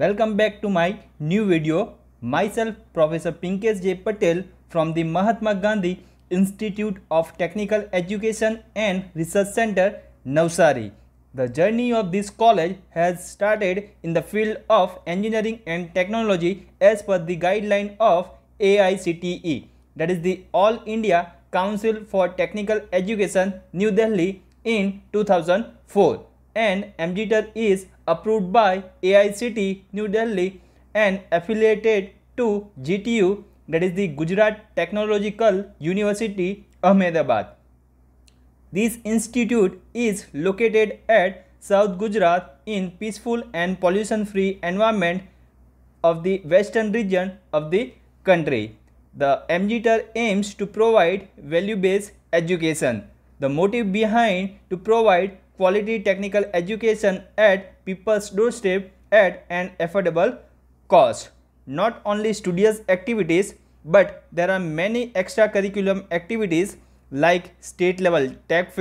Welcome back to my new video. Myself Professor Pinkesh J. Patel from the Mahatma Gandhi Institute of Technical Education and Research Center, Navsari. The journey of this college has started in the field of engineering and technology as per the guideline of AICTE that is the All India Council for Technical Education New Delhi in 2004 and MGTR is approved by AICT New Delhi and affiliated to GTU that is the Gujarat Technological University Ahmedabad. This institute is located at South Gujarat in peaceful and pollution free environment of the western region of the country. The MGTR aims to provide value based education. The motive behind to provide quality technical education at people's doorstep at an affordable cost. Not only studious activities, but there are many extracurricular activities like state level tech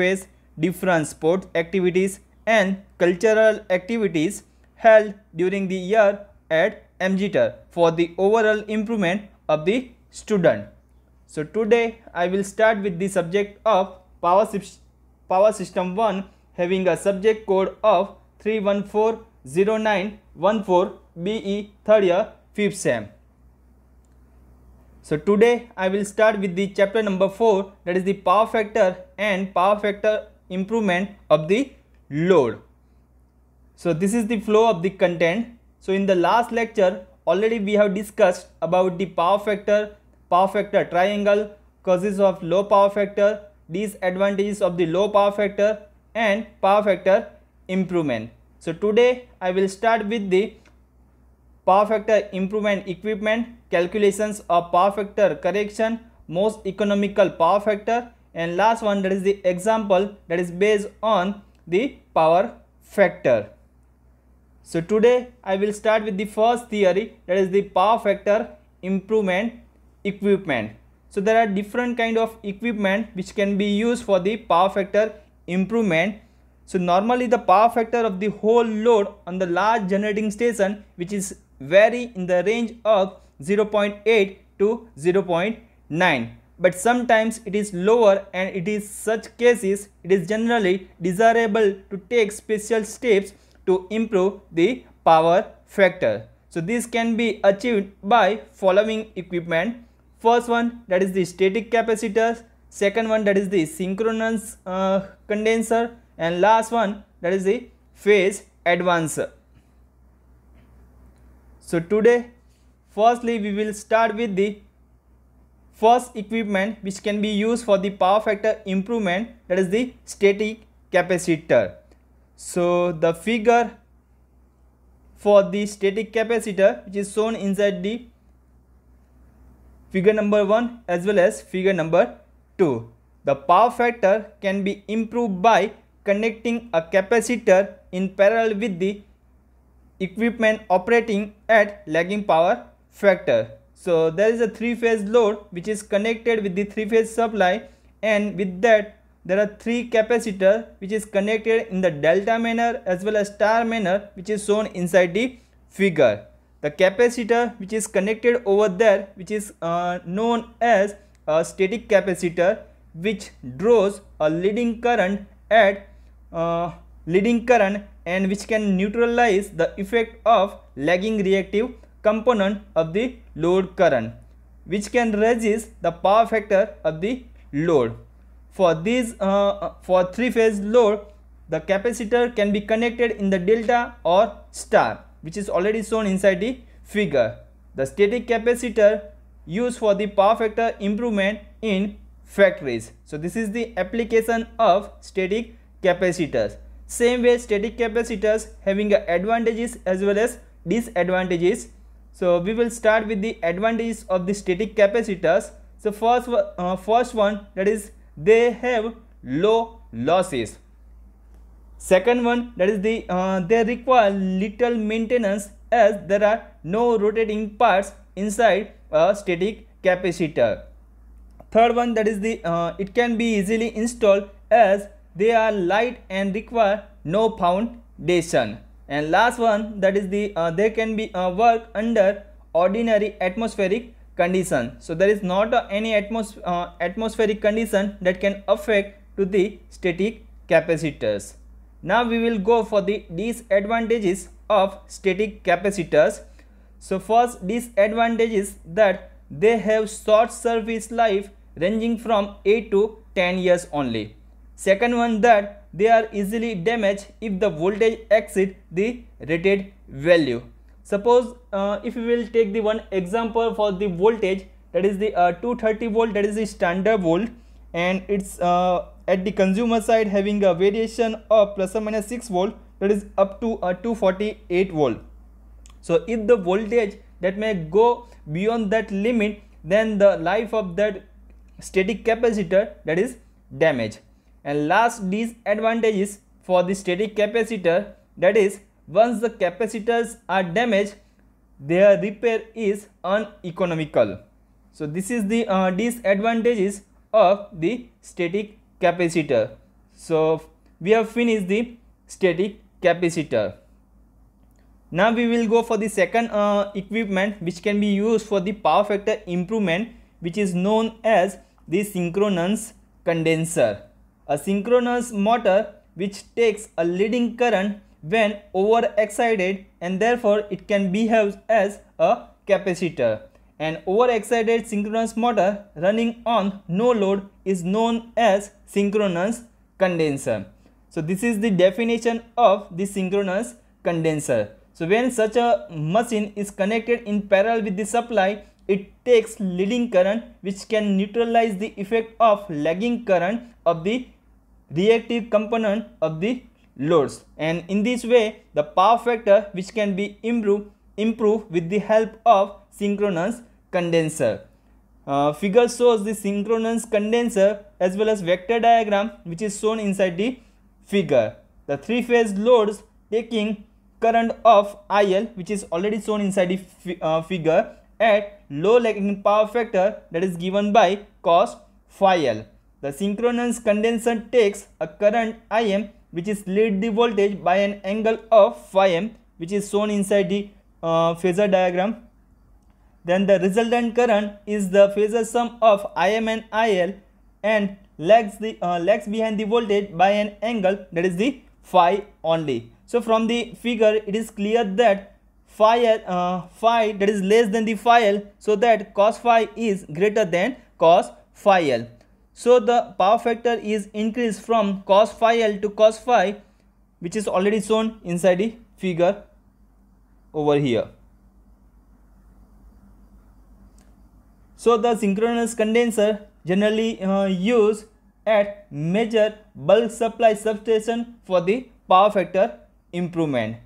different sports activities and cultural activities held during the year at MGTER for the overall improvement of the student. So today I will start with the subject of power, power system 1 having a subject code of 3140914 BE third year fifth SEM. So today I will start with the chapter number 4 that is the power factor and power factor improvement of the load. So this is the flow of the content. So in the last lecture already we have discussed about the power factor, power factor triangle, causes of low power factor, disadvantages of the low power factor and power factor improvement. So today I will start with the power factor improvement equipment, calculations of power factor correction, most economical power factor and last one that is the example that is based on the power factor. So today I will start with the first theory that is the power factor improvement equipment. So there are different kind of equipment which can be used for the power factor improvement. So normally the power factor of the whole load on the large generating station which is vary in the range of 0.8 to 0.9 but sometimes it is lower and it is such cases it is generally desirable to take special steps to improve the power factor. So this can be achieved by following equipment. First one that is the static capacitors second one that is the synchronous uh, condenser and last one that is the phase advancer so today firstly we will start with the first equipment which can be used for the power factor improvement that is the static capacitor so the figure for the static capacitor which is shown inside the figure number 1 as well as figure number 2. The power factor can be improved by connecting a capacitor in parallel with the equipment operating at lagging power factor. So there is a three-phase load which is connected with the three-phase supply and with that there are three capacitors which is connected in the delta manner as well as star manner which is shown inside the figure. The capacitor which is connected over there which is uh, known as a static capacitor which draws a leading current at uh, leading current and which can neutralize the effect of lagging reactive component of the load current which can resist the power factor of the load for these uh, uh, for three phase load the capacitor can be connected in the delta or star which is already shown inside the figure the static capacitor used for the power factor improvement in factories. So this is the application of static capacitors. Same way static capacitors having advantages as well as disadvantages. So we will start with the advantages of the static capacitors. So first, uh, first one that is they have low losses. Second one that is the uh, they require little maintenance as there are no rotating parts inside a static capacitor third one that is the uh, it can be easily installed as they are light and require no foundation and last one that is the uh, they can be uh, work under ordinary atmospheric condition so there is not uh, any atmos uh, atmospheric condition that can affect to the static capacitors now we will go for the disadvantages of static capacitors so first disadvantage is that they have short service life ranging from 8 to 10 years only. Second one that they are easily damaged if the voltage exceeds the rated value. Suppose uh, if we will take the one example for the voltage that is the uh, 230 volt that is the standard volt and it's uh, at the consumer side having a variation of plus or minus 6 volt that is up to uh, 248 volt so if the voltage that may go beyond that limit then the life of that static capacitor that is damaged. And last disadvantage is for the static capacitor that is once the capacitors are damaged their repair is uneconomical. So this is the uh, disadvantages of the static capacitor. So we have finished the static capacitor. Now we will go for the second uh, equipment which can be used for the power factor improvement which is known as the synchronous condenser. A synchronous motor which takes a leading current when overexcited and therefore it can behave as a capacitor. An overexcited synchronous motor running on no load is known as synchronous condenser. So this is the definition of the synchronous condenser. So when such a machine is connected in parallel with the supply, it takes leading current which can neutralize the effect of lagging current of the reactive component of the loads and in this way the power factor which can be improved improve with the help of synchronous condenser. Uh, figure shows the synchronous condenser as well as vector diagram which is shown inside the figure. The three phase loads taking current of IL which is already shown inside the uh, figure at low lagging power factor that is given by cos phi L. The synchronous condenser takes a current Im which is lead the voltage by an angle of phi m which is shown inside the uh, phasor diagram. Then the resultant current is the phasor sum of Im and IL and lags, the, uh, lags behind the voltage by an angle that is the phi only. So from the figure, it is clear that phi, uh, phi that is less than the phi L so that cos phi is greater than cos phi L. So the power factor is increased from cos phi L to cos phi which is already shown inside the figure over here. So the synchronous condenser generally uh, used at major bulk supply substation for the power factor improvement.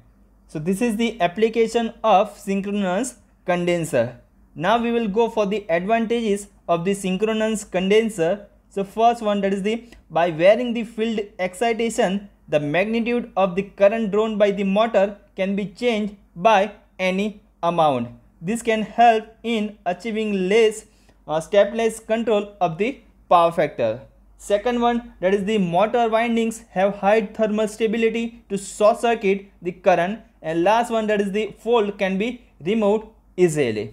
So this is the application of synchronous condenser. Now we will go for the advantages of the synchronous condenser. So first one that is the by varying the field excitation the magnitude of the current drawn by the motor can be changed by any amount. This can help in achieving less uh, stepless control of the power factor. Second one that is the motor windings have high thermal stability to short circuit the current and last one that is the fold can be removed easily.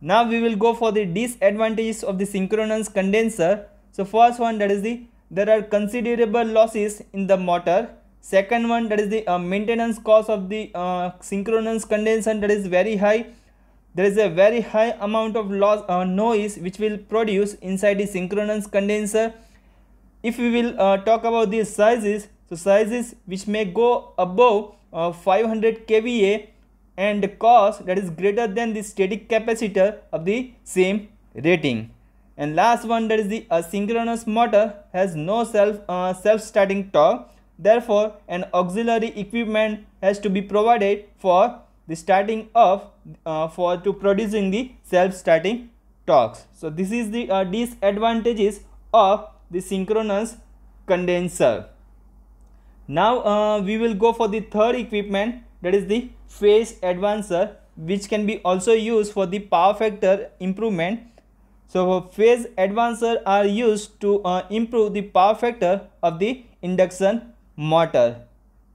Now we will go for the disadvantages of the synchronous condenser. So first one that is the there are considerable losses in the motor. Second one that is the uh, maintenance cost of the uh, synchronous condenser that is very high. There is a very high amount of loss, uh, noise which will produce inside the synchronous condenser if we will uh, talk about these sizes so sizes which may go above uh, 500 kVA and cost that is greater than the static capacitor of the same rating and last one that is the asynchronous motor has no self uh, self starting torque therefore an auxiliary equipment has to be provided for the starting of uh, for to producing the self starting torques so this is the uh, disadvantages of the synchronous condenser. Now uh, we will go for the third equipment that is the phase advancer which can be also used for the power factor improvement. So phase advancer are used to uh, improve the power factor of the induction motor.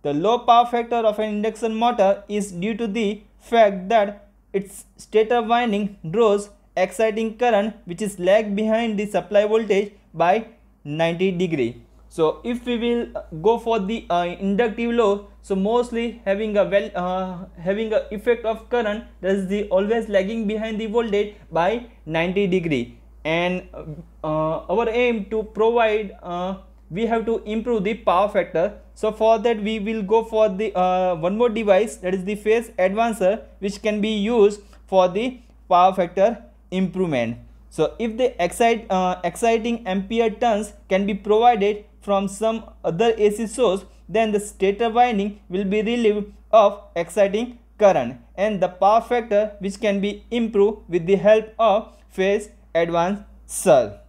The low power factor of an induction motor is due to the fact that its stator winding draws exciting current which is lagged behind the supply voltage by 90 degree so if we will uh, go for the uh, inductive load, so mostly having a well uh, having a effect of current that is the always lagging behind the voltage by 90 degree and uh, uh our aim to provide uh, we have to improve the power factor so for that we will go for the one more device that is the phase advancer which can be used for the power factor improvement so if the excite, uh, exciting ampere turns can be provided from some other AC source, then the stator winding will be relieved of exciting current and the power factor which can be improved with the help of phase advancer.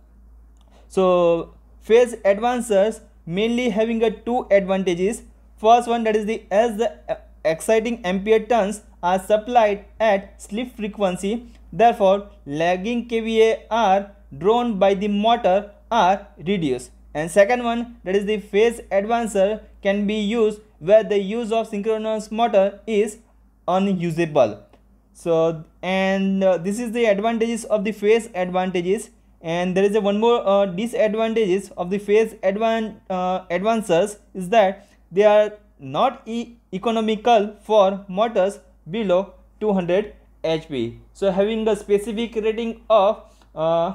So phase advancers mainly having a two advantages. First one that is the as the uh, exciting ampere turns are supplied at slip frequency. Therefore, lagging kVA are drawn by the motor are reduced. And second one that is the phase advancer can be used where the use of synchronous motor is unusable. So and uh, this is the advantages of the phase advantages and there is a one more uh, disadvantages of the phase advan uh, advancers is that they are not e economical for motors below 200 HP. So having a specific rating of uh,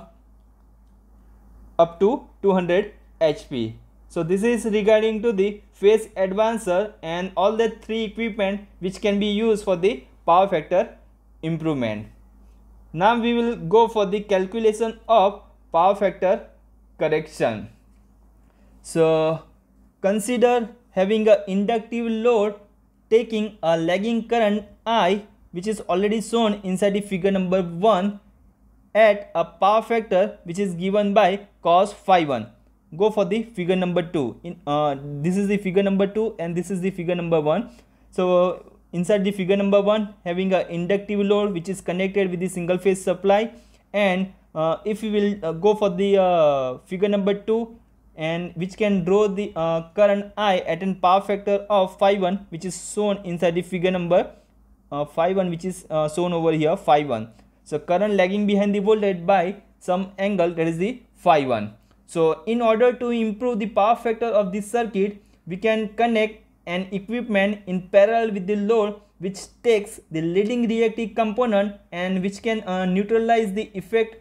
up to 200 HP. So this is regarding to the phase advancer and all the three equipment which can be used for the power factor improvement. Now we will go for the calculation of power factor correction. So consider having an inductive load taking a lagging current i which is already shown inside the figure number 1 at a power factor which is given by cos phi 1. Go for the figure number 2. In, uh, this is the figure number 2 and this is the figure number 1. So inside the figure number 1 having an inductive load which is connected with the single phase supply and uh, if we will uh, go for the uh, figure number 2 and which can draw the uh, current I at an power factor of phi 1 which is shown inside the figure number phi uh, 1 which is uh, shown over here phi 1 so current lagging behind the voltage by some angle that is the phi 1 so in order to improve the power factor of this circuit we can connect an equipment in parallel with the load which takes the leading reactive component and which can uh, neutralize the effect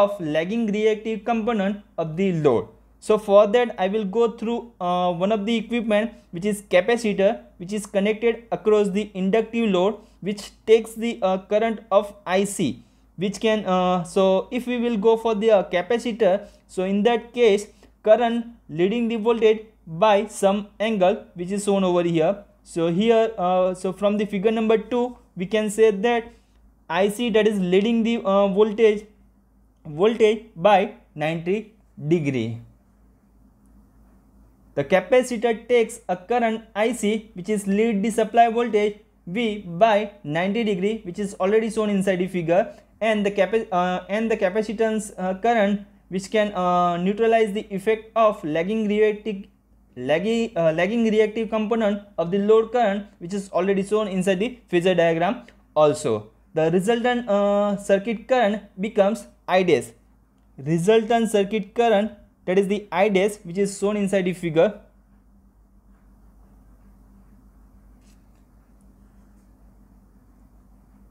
of lagging reactive component of the load. So for that I will go through uh, one of the equipment which is capacitor which is connected across the inductive load which takes the uh, current of IC which can uh, so if we will go for the uh, capacitor so in that case current leading the voltage by some angle which is shown over here so here so from the figure number 2 we can say that IC that is leading the voltage voltage by 90 degree. The capacitor takes a current IC which is lead the supply voltage V by 90 degree which is already shown inside the figure and the, capa uh, and the capacitance uh, current which can uh, neutralize the effect of lagging reactive lagging, uh, lagging reactive component of the load current which is already shown inside the phasor diagram also. The resultant uh, circuit current becomes ides. Resultant circuit current that is the ides, which is shown inside the figure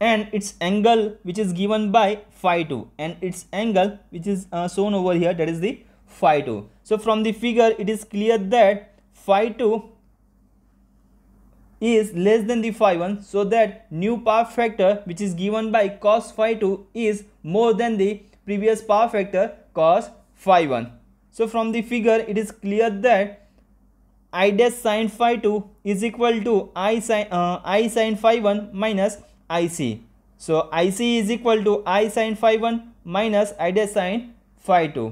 and its angle which is given by phi 2 and its angle which is uh, shown over here that is the phi 2 so from the figure it is clear that phi 2 is less than the phi 1 so that new power factor which is given by cos phi 2 is more than the previous power factor cos phi 1 so from the figure it is clear that i dash sine phi 2 is equal to i sin uh, i sin phi 1 minus IC. So IC is equal to I sine phi 1 minus I dash sine phi 2.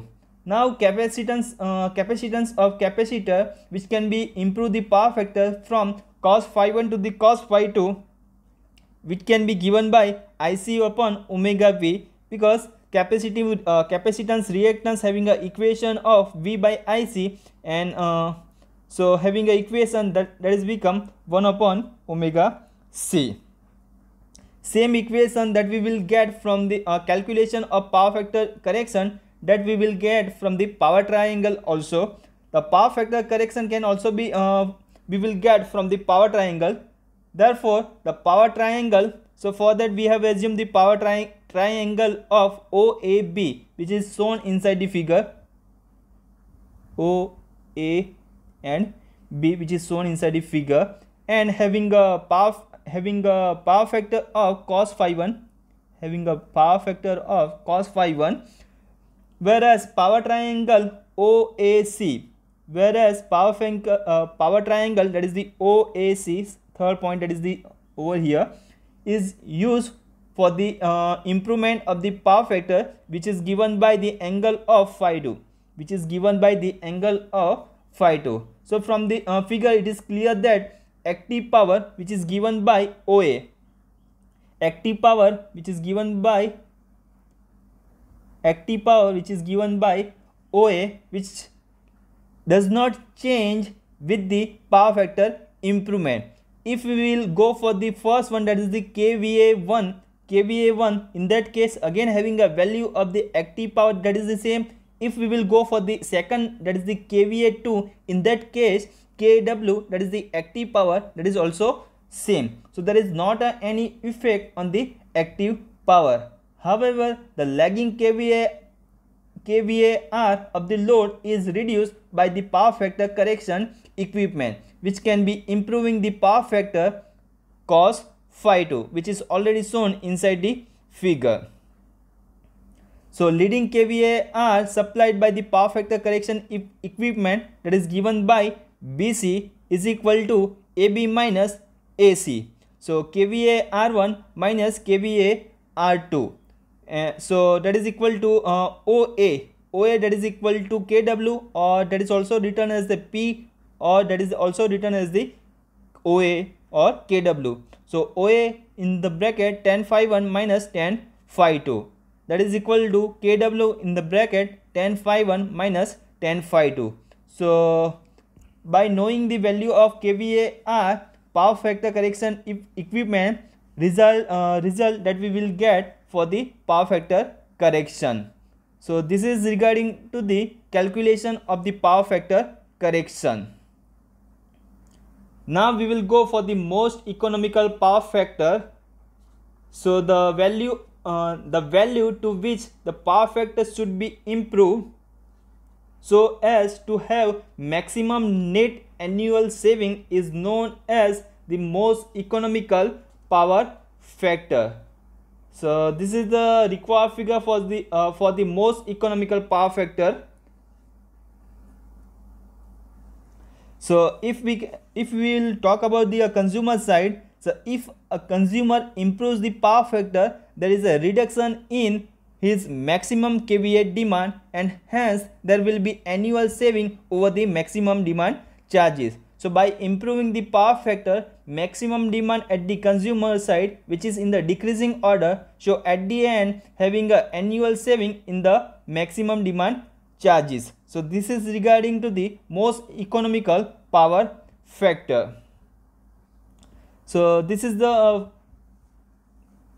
Now capacitance, uh, capacitance of capacitor which can be improve the power factor from cos phi 1 to the cos phi 2 which can be given by IC upon omega V because capacitive, uh, capacitance reactance having a equation of V by IC and uh, so having a equation that, that is become 1 upon omega C same equation that we will get from the uh, calculation of power factor correction that we will get from the power triangle also the power factor correction can also be uh, we will get from the power triangle therefore the power triangle so for that we have assumed the power tri triangle of OAB which is shown inside the figure O A and B which is shown inside the figure and having a power having a power factor of cos phi 1 having a power factor of cos phi 1 whereas power triangle OAC whereas power, uh, power triangle that is the OAC third point that is the over here is used for the uh, improvement of the power factor which is given by the angle of phi 2 which is given by the angle of phi 2 so from the uh, figure it is clear that active power which is given by OA. Active power which is given by active power which is given by OA which does not change with the power factor improvement. If we will go for the first one that is the KVA1, KVA1 in that case again having a value of the active power that is the same. If we will go for the second that is the KVA2 in that case kW that is the active power that is also same. So there is not any effect on the active power. However, the lagging KVA KVAR of the load is reduced by the power factor correction equipment which can be improving the power factor cos phi 2 which is already shown inside the figure. So leading KVAR supplied by the power factor correction equipment that is given by BC is equal to AB minus AC. So KVA R1 minus KVA R2. Uh, eh, so that is equal to uh, OA. OA that is equal to KW or that is also written as the P or that is also written as the OA or KW. So OA in the bracket one phi five two, that is equal to KW in the bracket one phi five two. So by knowing the value of kVAR power factor correction equipment result uh, result that we will get for the power factor correction. So this is regarding to the calculation of the power factor correction. Now we will go for the most economical power factor. So the value uh, the value to which the power factor should be improved so as to have maximum net annual saving is known as the most economical power factor so this is the required figure for the uh, for the most economical power factor so if we if we will talk about the uh, consumer side so if a consumer improves the power factor there is a reduction in his maximum KVA demand and hence there will be annual saving over the maximum demand charges. So by improving the power factor, maximum demand at the consumer side which is in the decreasing order so at the end having a annual saving in the maximum demand charges. So this is regarding to the most economical power factor. So this is the uh,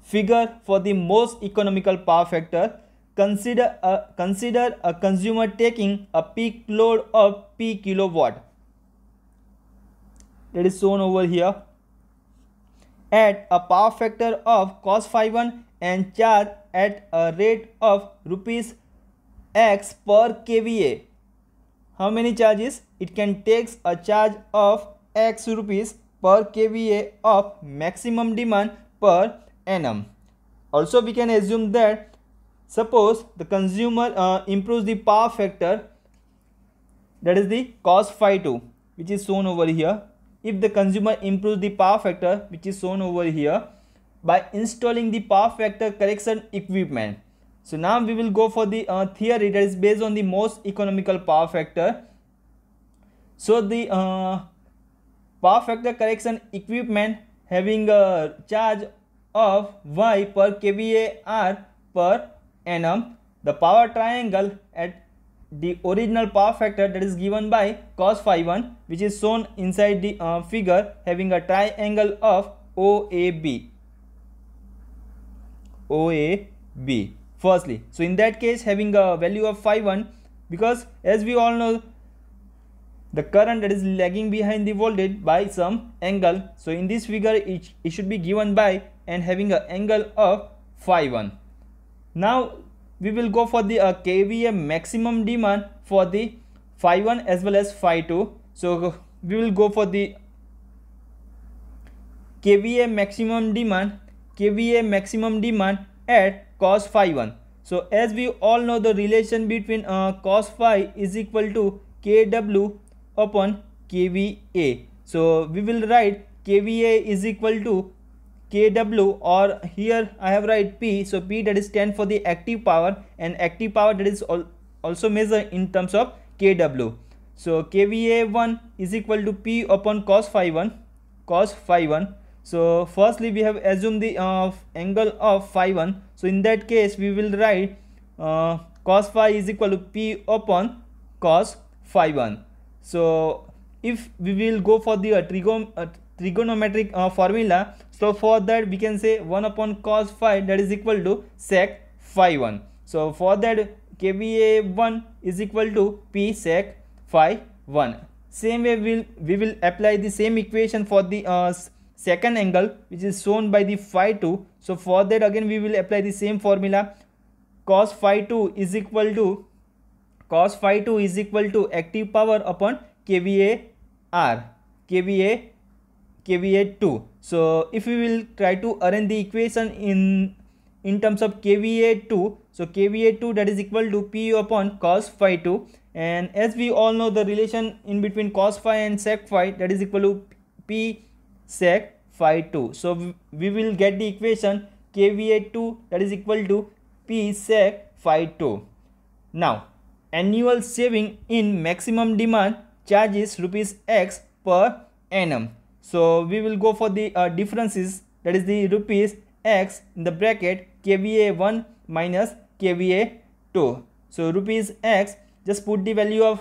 figure for the most economical power factor, consider a, consider a consumer taking a peak load of P kilowatt. That is shown over here. At a power factor of cos phi 1 and charge at a rate of rupees x per kVA. How many charges? It can takes a charge of x rupees per kVA of maximum demand per N M. Also we can assume that suppose the consumer uh, improves the power factor that is the cos phi 2 which is shown over here. If the consumer improves the power factor which is shown over here by installing the power factor correction equipment. So now we will go for the uh, theory that is based on the most economical power factor. So the uh, power factor correction equipment having a charge of y per kva r per annum, the power triangle at the original power factor that is given by cos phi 1 which is shown inside the uh, figure having a triangle of OAB. OAB firstly. So in that case having a value of phi 1 because as we all know the current that is lagging behind the voltage by some angle. So in this figure it, it should be given by and having an angle of phi 1. Now we will go for the uh, KVA maximum demand for the phi 1 as well as phi 2. So we will go for the KVA maximum demand, KVA maximum demand at cos phi 1. So as we all know the relation between uh, cos phi is equal to kW upon kVA. So we will write kVA is equal to kW or here I have write P. So P that is stand for the active power and active power that is also measured in terms of kW. So kVA1 is equal to P upon cos phi 1 cos phi 1. So firstly we have assumed the uh, angle of phi 1. So in that case we will write uh, cos phi is equal to P upon cos phi 1. So if we will go for the uh, trigon uh, trigonometric uh, formula, so for that we can say 1 upon cos phi that is equal to sec phi 1. So for that KVA1 is equal to P sec phi 1. Same way we'll, we will apply the same equation for the uh, second angle which is shown by the phi 2. So for that again we will apply the same formula cos phi 2 is equal to cos phi 2 is equal to active power upon kVA R, kVA, kVA 2. So if we will try to arrange the equation in in terms of kVA 2, so kVA 2 that is equal to P upon cos phi 2 and as we all know the relation in between cos phi and sec phi that is equal to P sec phi 2. So we will get the equation kVA 2 that is equal to P sec phi 2. Now annual saving in maximum demand charges rupees x per annum so we will go for the uh, differences that is the rupees x in the bracket kva 1 minus kva 2 so rupees x just put the value of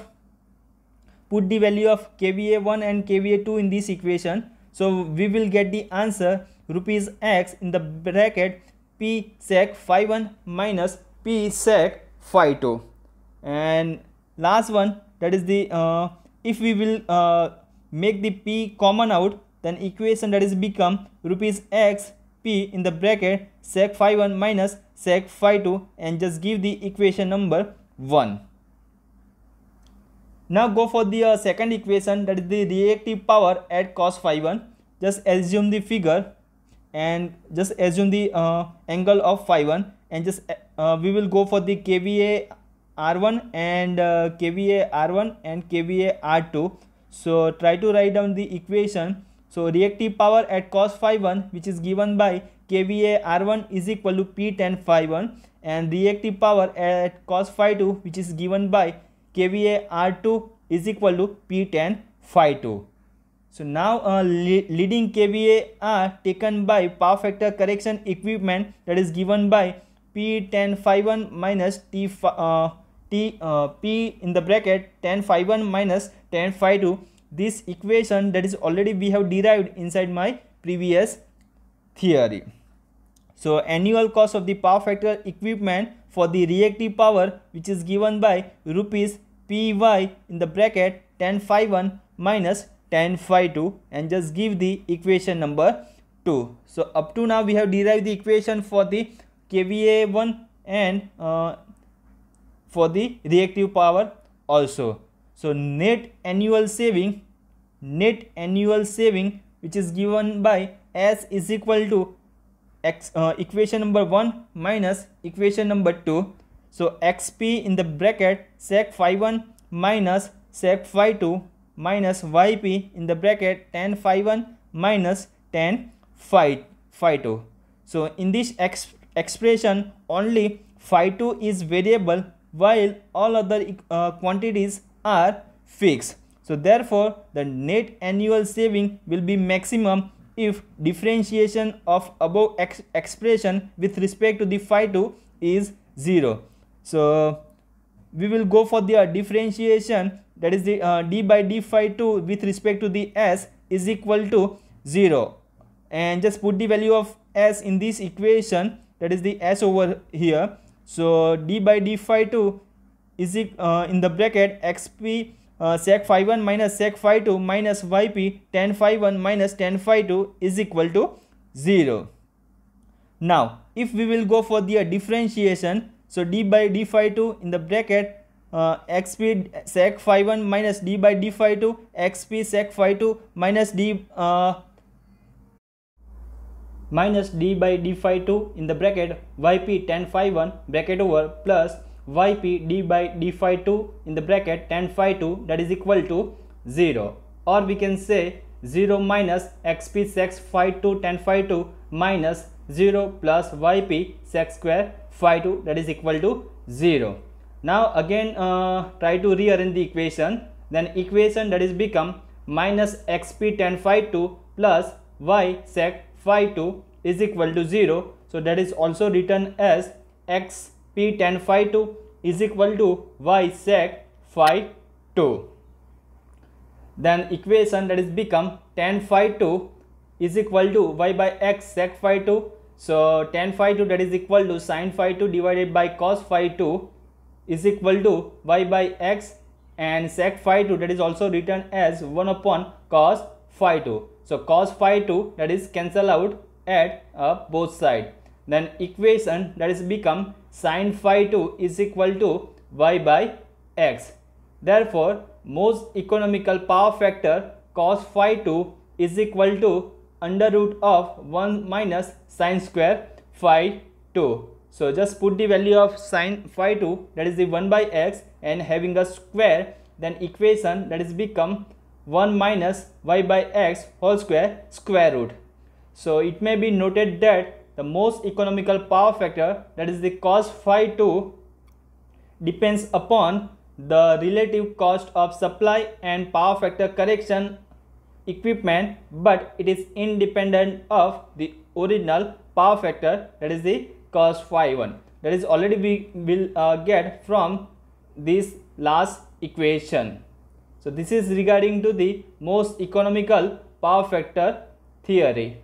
put the value of kva 1 and kva 2 in this equation so we will get the answer rupees x in the bracket p sec phi one minus p sec phi two and last one that is the uh, if we will uh, make the p common out then equation that is become rupees x p in the bracket sec phi 1 minus sec phi 2 and just give the equation number 1 now go for the uh, second equation that is the reactive power at cos phi 1 just assume the figure and just assume the uh, angle of phi 1 and just uh, we will go for the kva R1 and uh, KVA R1 and KVA R2. So try to write down the equation. So reactive power at cos phi 1 which is given by KVA R1 is equal to P10 phi 1 and reactive power at cos phi 2 which is given by KVA R2 is equal to P10 phi 2. So now uh, le leading KVA are taken by power factor correction equipment that is given by P10 phi 1 minus T uh, t uh, p in the bracket tan phi 1 minus tan phi 2 this equation that is already we have derived inside my previous theory. So annual cost of the power factor equipment for the reactive power which is given by rupees py in the bracket tan phi 1 minus tan phi 2 and just give the equation number 2. So up to now we have derived the equation for the KVA 1 and uh, for the reactive power also. So net annual saving, net annual saving which is given by S is equal to X, uh, equation number 1 minus equation number 2. So XP in the bracket sec phi 1 minus sec phi 2 minus YP in the bracket tan phi 1 minus tan phi, phi 2. So in this ex expression only phi 2 is variable while all other uh, quantities are fixed. So therefore, the net annual saving will be maximum if differentiation of above ex expression with respect to the phi 2 is 0. So we will go for the uh, differentiation that is the uh, d by d phi 2 with respect to the s is equal to 0 and just put the value of s in this equation that is the s over here so d by d phi 2 is uh, in the bracket xp uh, sec phi 1 minus sec phi 2 minus yp tan phi 1 minus tan phi 2 is equal to 0. Now if we will go for the uh, differentiation so d by d phi 2 in the bracket uh, xp sec phi 1 minus d by d phi 2 xp sec phi 2 minus d uh, minus d by d two in the bracket yp tan phi 1 bracket over plus yp d by d phi 2 in the bracket tan phi 2 that is equal to 0 or we can say 0 minus xp sec phi 2 tan phi 2 minus 0 plus yp sec square phi 2 that is equal to 0. Now again uh, try to rearrange the equation then equation that is become minus xp tan phi 2 plus y sec phi2 is equal to 0. So that is also written as x p tan phi2 is equal to y sec phi2. Then equation that is become tan phi2 is equal to y by x sec phi2. So tan phi2 that is equal to sine phi2 divided by cos phi2 is equal to y by x and sec phi2 that is also written as 1 upon cos phi2 so cos phi 2 that is cancel out at uh, both side. Then equation that is become sin phi 2 is equal to y by x. Therefore, most economical power factor cos phi 2 is equal to under root of 1 minus sine square phi 2. So just put the value of sine phi 2 that is the 1 by x and having a square then equation that is become 1 minus y by x whole square square root. So it may be noted that the most economical power factor that is the cos phi 2 depends upon the relative cost of supply and power factor correction equipment but it is independent of the original power factor that is the cos phi 1 that is already we will uh, get from this last equation. So this is regarding to the most economical power factor theory.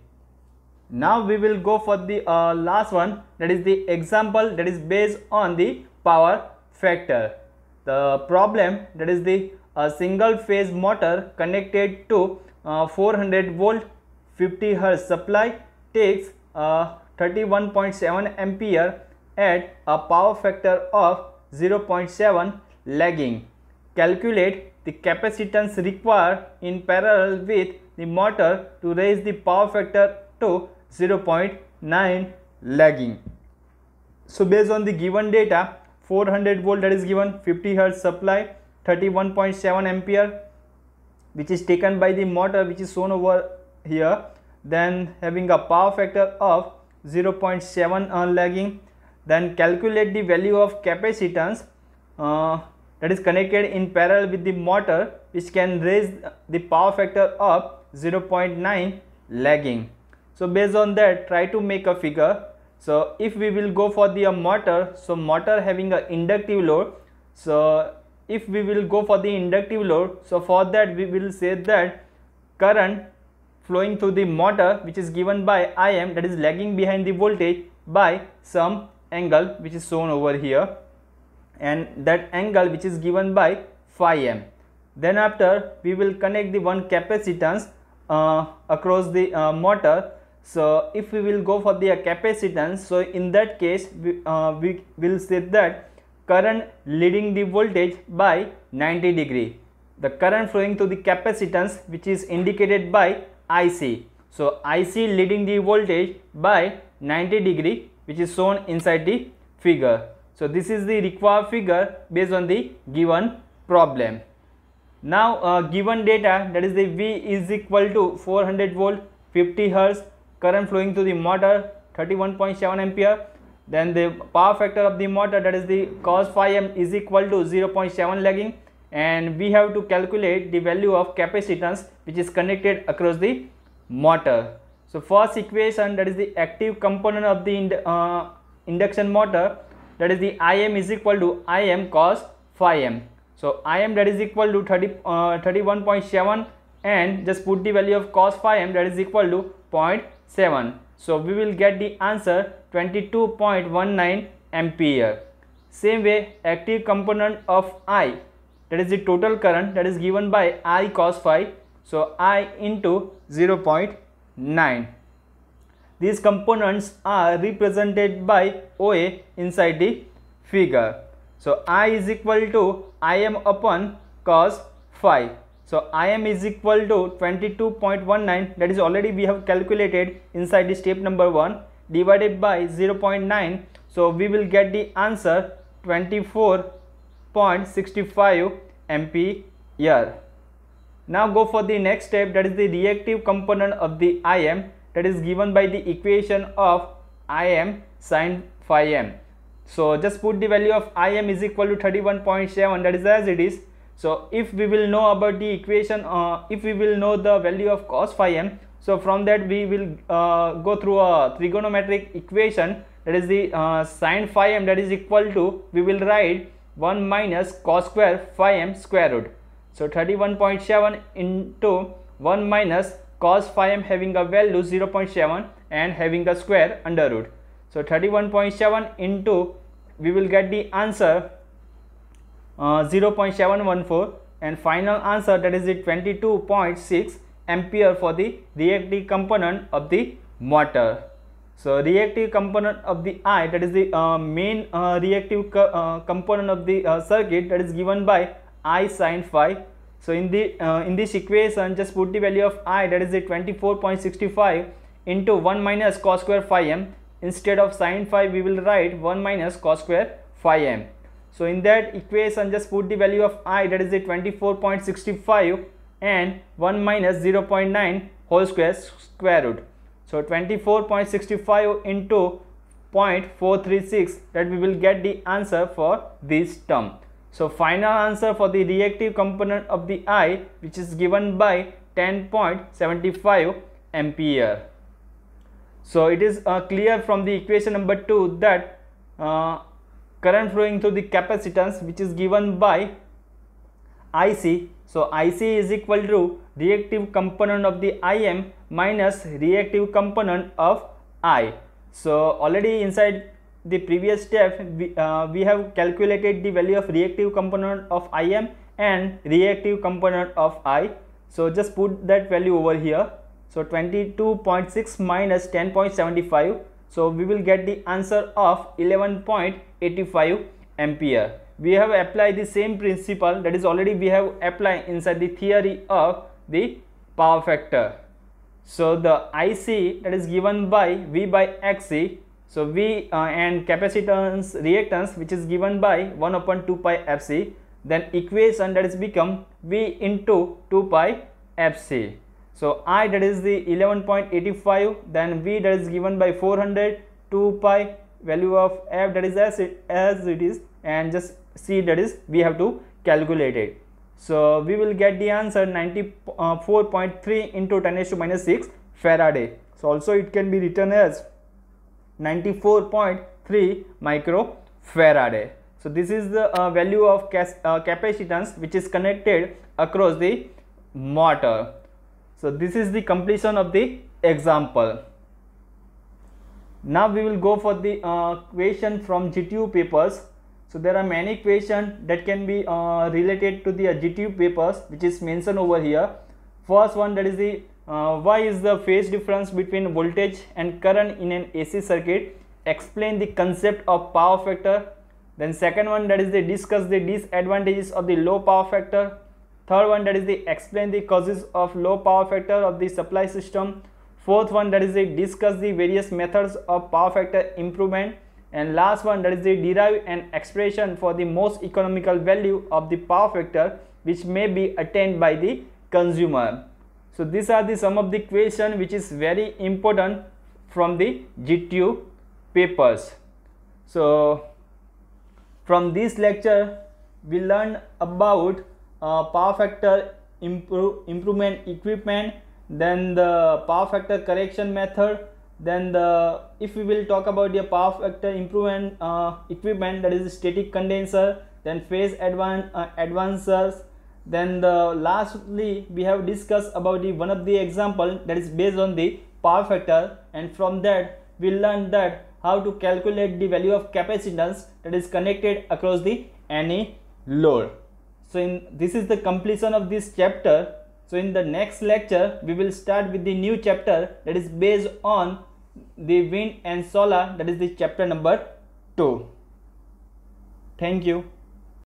Now we will go for the uh, last one that is the example that is based on the power factor. The problem that is the uh, single phase motor connected to uh, 400 volt 50 hertz supply takes uh, 31.7 ampere at a power factor of 0.7 lagging. Calculate the capacitance required in parallel with the motor to raise the power factor to 0.9 lagging. So based on the given data 400 volt that is given 50 hertz supply 31.7 ampere which is taken by the motor which is shown over here then having a power factor of 0.7 lagging then calculate the value of capacitance uh, that is connected in parallel with the motor which can raise the power factor up 0.9 lagging. So based on that try to make a figure. So if we will go for the uh, motor, so motor having an inductive load. So if we will go for the inductive load, so for that we will say that current flowing through the motor which is given by Im that is lagging behind the voltage by some angle which is shown over here and that angle which is given by phi m then after we will connect the one capacitance uh, across the uh, motor so if we will go for the uh, capacitance so in that case we, uh, we will say that current leading the voltage by 90 degree the current flowing to the capacitance which is indicated by IC so IC leading the voltage by 90 degree which is shown inside the figure so this is the required figure based on the given problem. Now uh, given data that is the V is equal to 400 volt 50 hertz current flowing to the motor 31.7 ampere then the power factor of the motor that is the cos phi m is equal to 0.7 lagging and we have to calculate the value of capacitance which is connected across the motor. So first equation that is the active component of the ind uh, induction motor that is the Im is equal to Im cos phi m. So Im that is equal to 30, uh, 31.7 and just put the value of cos phi m that is equal to 0.7. So we will get the answer 22.19 ampere. Same way active component of I that is the total current that is given by I cos phi. So I into 0.9. These components are represented by OA inside the figure. So I is equal to IM upon cos phi. So IM is equal to 22.19 that is already we have calculated inside the step number 1 divided by 0.9. So we will get the answer 24.65 ampere. Now go for the next step that is the reactive component of the IM that is given by the equation of Im sine phi m. So just put the value of Im is equal to 31.7 that is as it is. So if we will know about the equation, uh, if we will know the value of cos phi m, so from that we will uh, go through a trigonometric equation that is the uh, sine phi m that is equal to, we will write 1 minus cos square phi m square root. So 31.7 into 1 minus cos phi m having a value 0.7 and having a square under root. So 31.7 into we will get the answer uh, 0.714 and final answer that is the 22.6 ampere for the reactive component of the motor. So reactive component of the I that is the uh, main uh, reactive co uh, component of the uh, circuit that is given by I sine phi so in the uh, in this equation, just put the value of i that is the 24.65 into 1 minus cos square phi m. Instead of sine phi, we will write 1 minus cos square phi m. So in that equation, just put the value of i that is the 24.65 and 1 minus 0.9 whole square square root. So 24.65 into 0.436 that we will get the answer for this term. So final answer for the reactive component of the I which is given by 10.75 ampere. So it is uh, clear from the equation number 2 that uh, current flowing through the capacitance which is given by IC. So IC is equal to reactive component of the Im minus reactive component of I. So already inside the previous step we, uh, we have calculated the value of reactive component of Im and reactive component of I. So just put that value over here. So 22.6 minus 10.75. So we will get the answer of 11.85 ampere. We have applied the same principle that is already we have applied inside the theory of the power factor. So the IC that is given by V by XC so V uh, and capacitance reactance which is given by 1 upon 2 pi fc then equation that is become V into 2 pi fc. So I that is the 11.85 then V that is given by 400 2 pi value of f that is as it, as it is and just c that is we have to calculate it. So we will get the answer 94.3 uh, into 10 to minus 6 Faraday. So also it can be written as 94.3 microfaraday. So this is the uh, value of uh, capacitance which is connected across the motor. So this is the completion of the example. Now we will go for the uh, question from GTU papers. So there are many questions that can be uh, related to the uh, GTU papers which is mentioned over here. First one that is the uh, why is the phase difference between voltage and current in an AC circuit? Explain the concept of power factor. Then second one that is they discuss the disadvantages of the low power factor. Third one that is they explain the causes of low power factor of the supply system. Fourth one that is they discuss the various methods of power factor improvement. And last one that is they derive an expression for the most economical value of the power factor which may be attained by the consumer. So these are the some of the question which is very important from the GTU papers. So from this lecture we learned about uh, power factor improve, improvement equipment then the power factor correction method then the if we will talk about the power factor improvement uh, equipment that is static condenser then phase advan uh, advancers then the lastly we have discussed about the one of the example that is based on the power factor and from that we learned that how to calculate the value of capacitance that is connected across the any load so in this is the completion of this chapter so in the next lecture we will start with the new chapter that is based on the wind and solar that is the chapter number 2 thank you